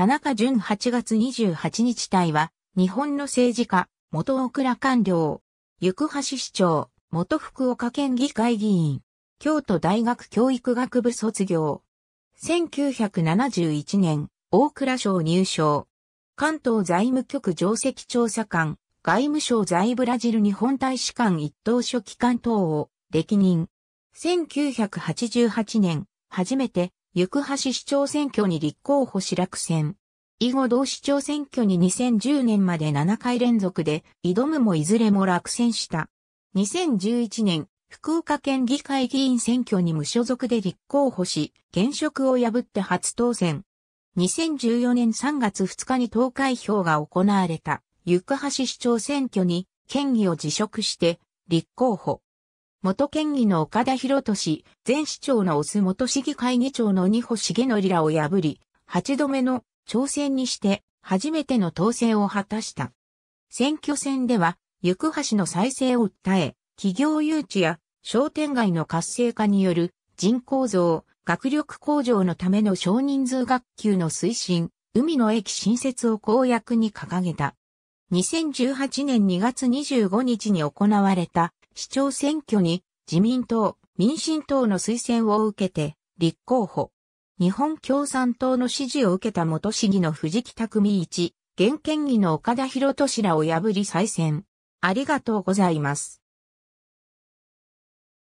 田中淳8月28日隊は、日本の政治家、元大倉官僚、行橋市長、元福岡県議会議員、京都大学教育学部卒業。1971年、大倉省入省。関東財務局上席調査官、外務省在ブラジル日本大使館一等書記官等を歴任。1988年、初めて行橋市長選挙に立候補し落選。以後同市長選挙に2010年まで7回連続で挑むもいずれも落選した。2011年、福岡県議会議員選挙に無所属で立候補し、現職を破って初当選。2014年3月2日に投開票が行われた、行橋市長選挙に県議を辞職して立候補。元県議の岡田博俊、前市長のオす元市議会議長の二保重則らを破り、8度目の挑戦にして初めての当選を果たした。選挙戦では、行橋の再生を訴え、企業誘致や商店街の活性化による人口増、学力向上のための少人数学級の推進、海の駅新設を公約に掲げた。2018年2月25日に行われた市長選挙に自民党、民進党の推薦を受けて立候補。日本共産党の支持を受けた元市議の藤木匠一、現県議の岡田博敏らを破り再選。ありがとうございます。